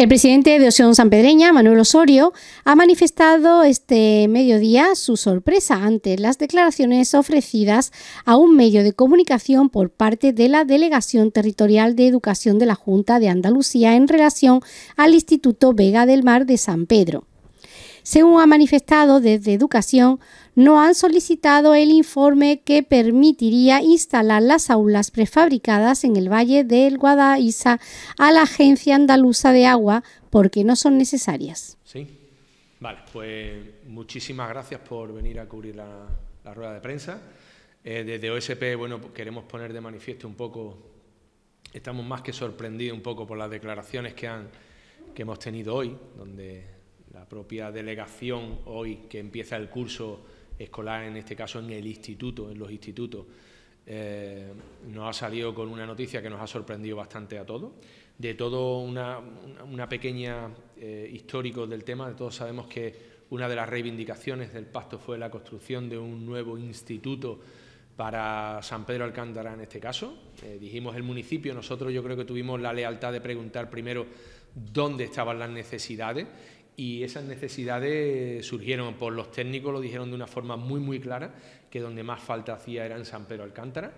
El presidente de San Sanpedreña, Manuel Osorio, ha manifestado este mediodía su sorpresa ante las declaraciones ofrecidas a un medio de comunicación por parte de la Delegación Territorial de Educación de la Junta de Andalucía en relación al Instituto Vega del Mar de San Pedro. Según ha manifestado desde Educación, no han solicitado el informe que permitiría instalar las aulas prefabricadas en el Valle del Guadaísa a la Agencia Andaluza de Agua porque no son necesarias. Sí, vale, pues muchísimas gracias por venir a cubrir la, rueda de prensa. Eh, desde OSP, bueno, pues queremos poner de manifiesto un poco, estamos más que sorprendidos un poco por las declaraciones que, han, que hemos tenido hoy, donde la propia delegación hoy que empieza el curso escolar, en este caso en el instituto, en los institutos. Eh, nos ha salido con una noticia que nos ha sorprendido bastante a todos. De todo una, pequeña eh, histórico del tema, de todos sabemos que una de las reivindicaciones del pacto fue la construcción de un nuevo instituto para San Pedro Alcántara en este caso. Eh, dijimos el municipio, nosotros yo creo que tuvimos la lealtad de preguntar primero dónde estaban las necesidades y esas necesidades surgieron por los técnicos, lo dijeron de una forma muy muy clara, que donde más falta hacía era en San Pedro Alcántara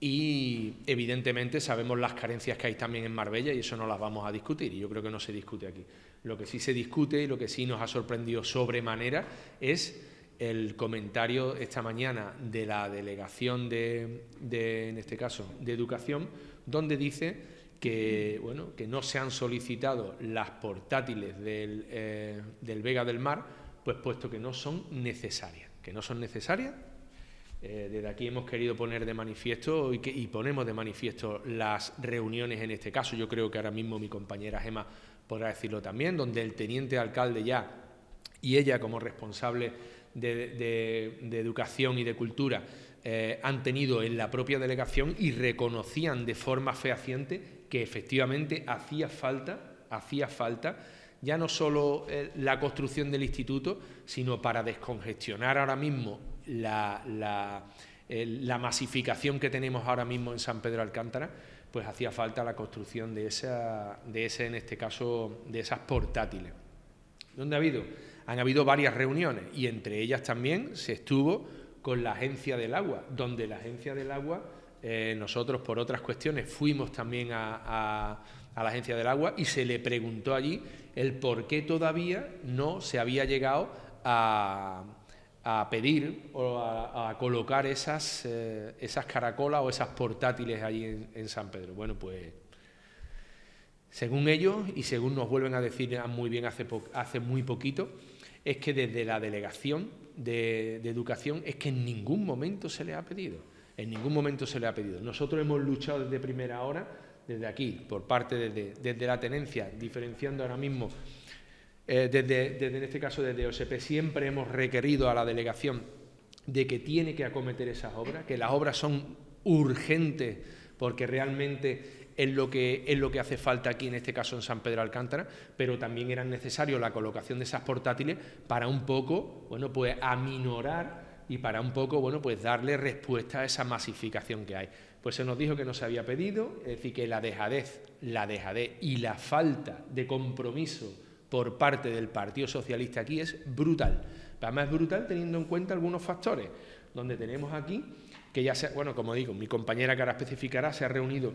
y evidentemente sabemos las carencias que hay también en Marbella y eso no las vamos a discutir y yo creo que no se discute aquí. Lo que sí se discute y lo que sí nos ha sorprendido sobremanera es el comentario esta mañana de la delegación de, de en este caso, de educación, donde dice que, bueno, que no se han solicitado las portátiles del, eh, del Vega del Mar, pues puesto que no son necesarias, que no son necesarias. Eh, desde aquí hemos querido poner de manifiesto y, ponemos de manifiesto las reuniones en este caso. Yo creo que ahora mismo mi compañera Gema podrá decirlo también, donde el teniente alcalde ya y ella como responsable de, educación y de cultura eh, han tenido en la propia delegación y reconocían de forma fehaciente que efectivamente hacía falta, hacía falta ya no solo eh, la construcción del instituto, sino para descongestionar ahora mismo eh, la, masificación que tenemos ahora mismo en San Pedro Alcántara, pues hacía falta la construcción de, esa, de ese, en este caso, de esas portátiles. ¿Dónde ha habido? Han habido varias reuniones y entre ellas también se estuvo con la Agencia del Agua, donde la Agencia del Agua eh, nosotros por otras cuestiones fuimos también a, la Agencia del Agua y se le preguntó allí el por qué todavía no se había llegado a, pedir o a, colocar esas, eh, esas caracolas o esas portátiles allí en, San Pedro. Bueno, pues según ellos y según nos vuelven a decir muy bien hace, muy poquito, es que desde la delegación de, educación es que en ningún momento se le ha pedido. En ningún momento se le ha pedido. Nosotros hemos luchado desde primera hora, desde aquí, por parte desde, la tenencia, diferenciando ahora mismo, eh, desde, desde, en este caso desde OSP, siempre hemos requerido a la delegación de que tiene que acometer esas obras, que las obras son urgentes porque realmente es lo que es lo que hace falta aquí en este caso en San Pedro Alcántara, pero también era necesario la colocación de esas portátiles para un poco, bueno, pues aminorar y para un poco, bueno, pues darle respuesta a esa masificación que hay. Pues se nos dijo que no se había pedido, es decir, que la dejadez, la dejadez y la falta de compromiso por parte del Partido Socialista aquí es brutal. Además es brutal teniendo en cuenta algunos factores, donde tenemos aquí que ya se... bueno, como digo, mi compañera que ahora especificará se ha reunido,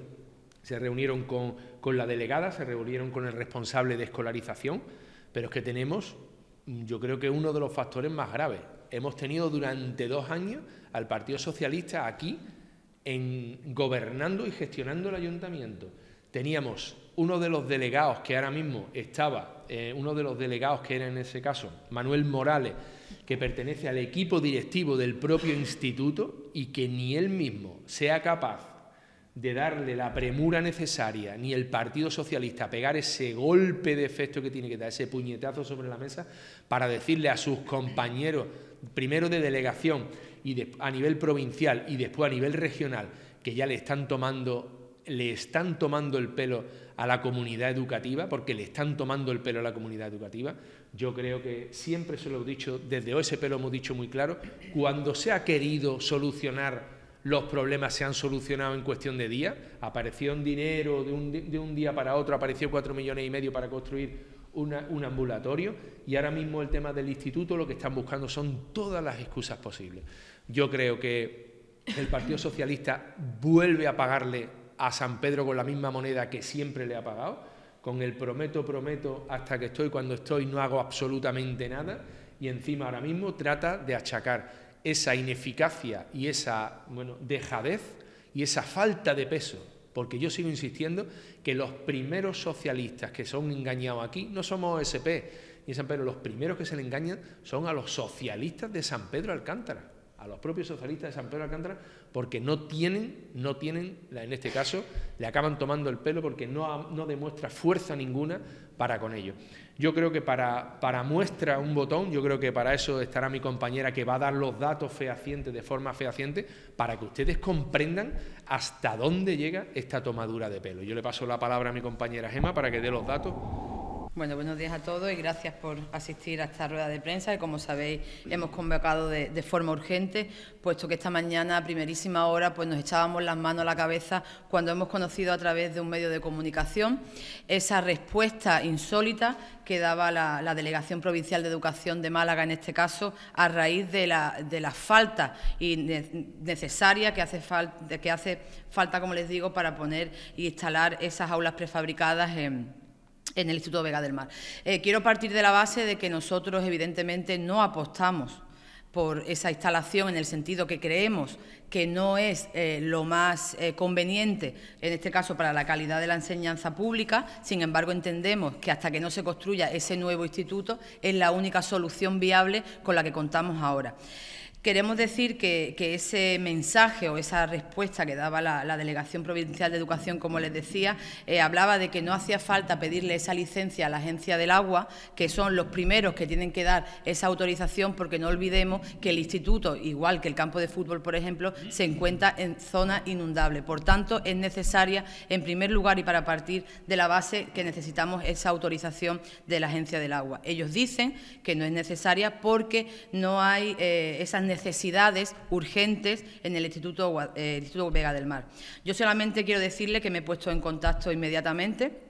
se reunieron con, con la delegada, se reunieron con el responsable de escolarización, pero es que tenemos, yo creo que uno de los factores más graves, hemos tenido durante dos años al Partido Socialista aquí en, gobernando y gestionando el ayuntamiento. Teníamos uno de los delegados que ahora mismo estaba, eh, uno de los delegados que era en ese caso Manuel Morales, que pertenece al equipo directivo del propio instituto y que ni él mismo sea capaz de darle la premura necesaria, ni el Partido Socialista pegar ese golpe de efecto que tiene que dar, ese puñetazo sobre la mesa, para decirle a sus compañeros, primero de delegación y a nivel provincial y después a nivel regional, que ya le están tomando le están tomando el pelo a la comunidad educativa, porque le están tomando el pelo a la comunidad educativa. Yo creo que siempre se lo he dicho, desde OSP lo hemos dicho muy claro, cuando se ha querido solucionar los problemas se han solucionado en cuestión de días. Apareció un dinero de un, día para otro, apareció cuatro millones y medio para construir un ambulatorio y ahora mismo el tema del instituto lo que están buscando son todas las excusas posibles. Yo creo que el Partido Socialista vuelve a pagarle a San Pedro con la misma moneda que siempre le ha pagado, con el prometo, prometo, hasta que estoy, cuando estoy no hago absolutamente nada y encima ahora mismo trata de achacar esa ineficacia y esa bueno, dejadez y esa falta de peso. Porque yo sigo insistiendo que los primeros socialistas que son engañados aquí no somos OSP ni San Pedro, los primeros que se le engañan son a los socialistas de San Pedro Alcántara, a los propios socialistas de San Pedro Alcántara, porque no tienen, no tienen, en este caso, le acaban tomando el pelo porque no, no demuestra fuerza ninguna para con ello. Yo creo que para, para muestra un botón, yo creo que para eso estará mi compañera que va a dar los datos fehacientes de forma fehaciente para que ustedes comprendan hasta dónde llega esta tomadura de pelo. Yo le paso la palabra a mi compañera Gema para que dé los datos. Bueno, buenos días a todos y gracias por asistir a esta rueda de prensa que, como sabéis, hemos convocado de, forma urgente, puesto que esta mañana, a primerísima hora, pues nos echábamos las manos a la cabeza cuando hemos conocido a través de un medio de comunicación esa respuesta insólita que daba la, Delegación Provincial de Educación de Málaga, en este caso, a raíz de la, de la falta y necesaria que hace, falta, que hace falta, como les digo, para poner y instalar esas aulas prefabricadas en en el Instituto Vega del Mar. Eh, quiero partir de la base de que nosotros, evidentemente, no apostamos por esa instalación en el sentido que creemos que no es eh, lo más eh, conveniente, en este caso para la calidad de la enseñanza pública. Sin embargo, entendemos que hasta que no se construya ese nuevo instituto es la única solución viable con la que contamos ahora. Queremos decir que, ese mensaje o esa respuesta que daba la, Delegación Provincial de Educación, como les decía, eh, hablaba de que no hacía falta pedirle esa licencia a la Agencia del Agua, que son los primeros que tienen que dar esa autorización, porque no olvidemos que el instituto, igual que el campo de fútbol, por ejemplo, se encuentra en zona inundable. Por tanto, es necesaria, en primer lugar y para partir de la base, que necesitamos esa autorización de la Agencia del Agua. Ellos dicen que no es necesaria porque no hay eh, esas necesidades necesidades urgentes en el Instituto, eh, Instituto Vega del Mar. Yo solamente quiero decirle que me he puesto en contacto inmediatamente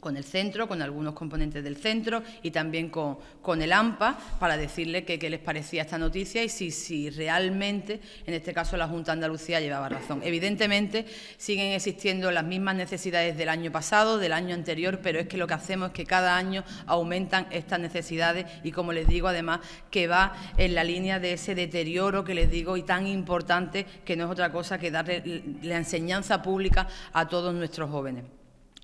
con el centro, con algunos componentes del centro y también con, el AMPA para decirles qué les parecía esta noticia y si, si realmente, en este caso, la Junta de Andalucía llevaba razón. Evidentemente, siguen existiendo las mismas necesidades del año pasado, del año anterior, pero es que lo que hacemos es que cada año aumentan estas necesidades y, como les digo, además, que va en la línea de ese deterioro que les digo y tan importante que no es otra cosa que darle la enseñanza pública a todos nuestros jóvenes.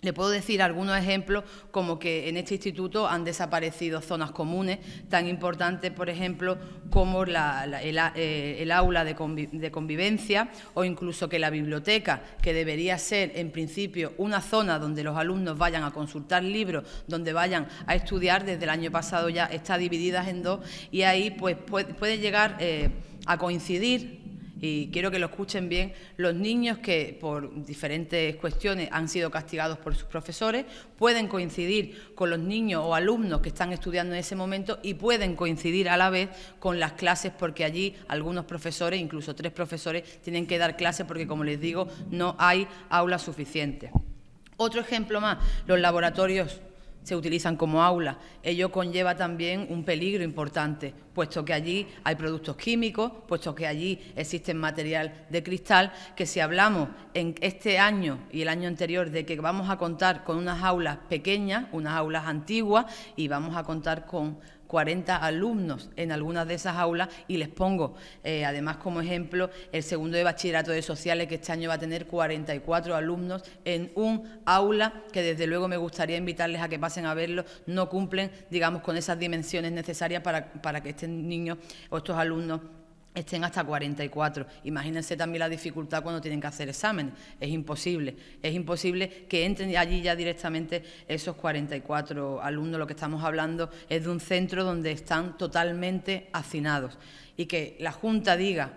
Le puedo decir algunos ejemplos, como que en este instituto han desaparecido zonas comunes, tan importantes, por ejemplo, como eh, el, aula de, convivencia o incluso que la biblioteca, que debería ser, en principio, una zona donde los alumnos vayan a consultar libros, donde vayan a estudiar, desde el año pasado ya está dividida en dos y ahí pues puede, llegar eh, a coincidir y quiero que lo escuchen bien, los niños que por diferentes cuestiones han sido castigados por sus profesores pueden coincidir con los niños o alumnos que están estudiando en ese momento y pueden coincidir a la vez con las clases porque allí algunos profesores, incluso tres profesores, tienen que dar clases porque, como les digo, no hay aulas suficientes. Otro ejemplo más, los laboratorios se utilizan como aula. Ello conlleva también un peligro importante, puesto que allí hay productos químicos, puesto que allí existe material de cristal, que si hablamos en este año y el año anterior de que vamos a contar con unas aulas pequeñas, unas aulas antiguas, y vamos a contar con 40 alumnos en algunas de esas aulas y les pongo, eh, además como ejemplo, el segundo de bachillerato de sociales que este año va a tener 44 alumnos en un aula que desde luego me gustaría invitarles a que pasen a verlo, no cumplen, digamos, con esas dimensiones necesarias para, que este niño o estos alumnos estén hasta 44. Imagínense también la dificultad cuando tienen que hacer exámenes. Es imposible. Es imposible que entren allí ya directamente esos 44 alumnos. Lo que estamos hablando es de un centro donde están totalmente hacinados. Y que la Junta diga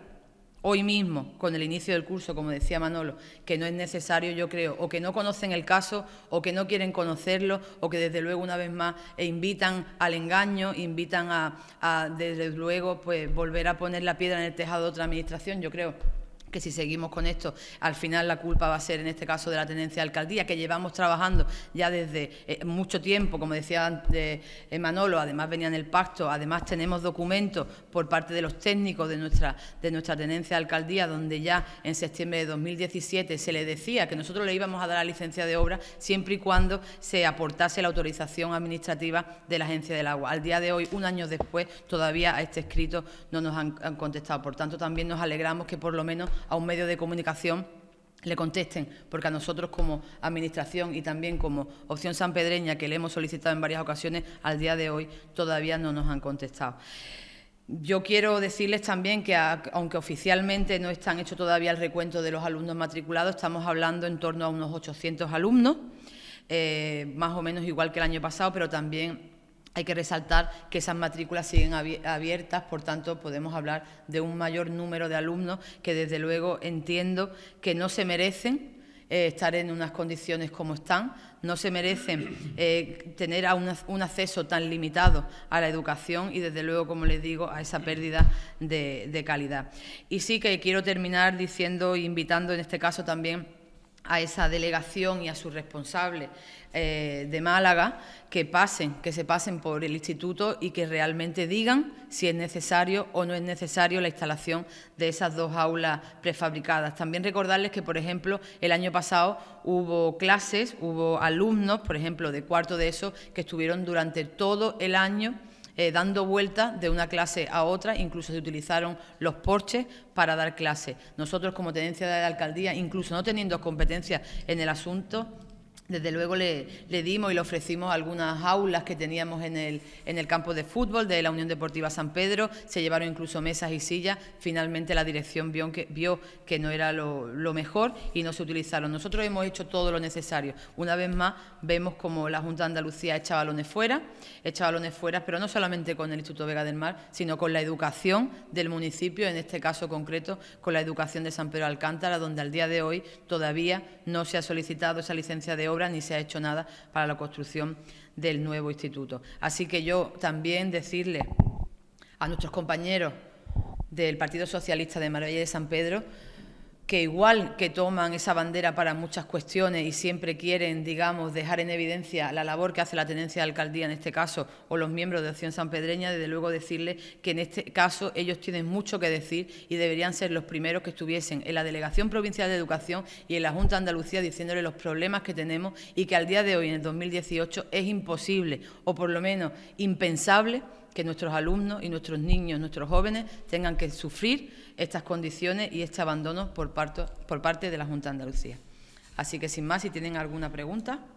hoy mismo, con el inicio del curso, como decía Manolo, que no es necesario, yo creo, o que no conocen el caso, o que no quieren conocerlo, o que desde luego, una vez más, e invitan al engaño, invitan a, a desde luego, pues volver a poner la piedra en el tejado de otra administración, yo creo si seguimos con esto, al final la culpa va a ser en este caso de la tenencia de alcaldía, que llevamos trabajando ya desde eh, mucho tiempo, como decía eh, Manolo, además venía en el pacto, además tenemos documentos por parte de los técnicos de nuestra, de nuestra tenencia de alcaldía, donde ya en septiembre de 2017 se le decía que nosotros le íbamos a dar la licencia de obra siempre y cuando se aportase la autorización administrativa de la Agencia del Agua. Al día de hoy, un año después, todavía a este escrito no nos han contestado. Por tanto, también nos alegramos que por lo menos a un medio de comunicación le contesten, porque a nosotros como Administración y también como Opción Sanpedreña, que le hemos solicitado en varias ocasiones, al día de hoy todavía no nos han contestado. Yo quiero decirles también que, aunque oficialmente no están hecho todavía el recuento de los alumnos matriculados, estamos hablando en torno a unos 800 alumnos, eh, más o menos igual que el año pasado, pero también hay que resaltar que esas matrículas siguen abiertas, por tanto podemos hablar de un mayor número de alumnos que desde luego entiendo que no se merecen eh, estar en unas condiciones como están, no se merecen eh, tener un, acceso tan limitado a la educación y, desde luego, como les digo, a esa pérdida de, calidad. Y sí que quiero terminar diciendo, invitando en este caso también a esa delegación y a sus responsables eh, de Málaga que pasen, que se pasen por el instituto y que realmente digan si es necesario o no es necesario la instalación de esas dos aulas prefabricadas. También recordarles que, por ejemplo, el año pasado hubo clases, hubo alumnos, por ejemplo, de cuarto de eso, que estuvieron durante todo el año eh, dando vueltas de una clase a otra, incluso se utilizaron los porches para dar clase Nosotros como tenencia de la alcaldía, incluso no teniendo competencia en el asunto, desde luego le, dimos y le ofrecimos algunas aulas que teníamos en el, en el campo de fútbol de la Unión Deportiva San Pedro, se llevaron incluso mesas y sillas, finalmente la dirección vio que, no era lo, mejor y no se utilizaron. Nosotros hemos hecho todo lo necesario. Una vez más vemos como la Junta de Andalucía echa balones fuera, echa balones fuera, pero no solamente con el Instituto Vega del Mar, sino con la educación del municipio, en este caso concreto con la educación de San Pedro Alcántara, donde al día de hoy todavía no se ha solicitado esa licencia de hoy ni se ha hecho nada para la construcción del nuevo instituto. Así que yo también decirle a nuestros compañeros del Partido Socialista de Marbella y de San Pedro que igual que toman esa bandera para muchas cuestiones y siempre quieren, digamos, dejar en evidencia la labor que hace la tenencia de alcaldía en este caso o los miembros de Acción Sanpedreña, desde luego decirles que en este caso ellos tienen mucho que decir y deberían ser los primeros que estuviesen en la Delegación Provincial de Educación y en la Junta de Andalucía diciéndole los problemas que tenemos y que al día de hoy, en el 2018, es imposible o por lo menos impensable que nuestros alumnos y nuestros niños, nuestros jóvenes tengan que sufrir estas condiciones y este abandono por, parte de la Junta de Andalucía. Así que sin más, si tienen alguna pregunta.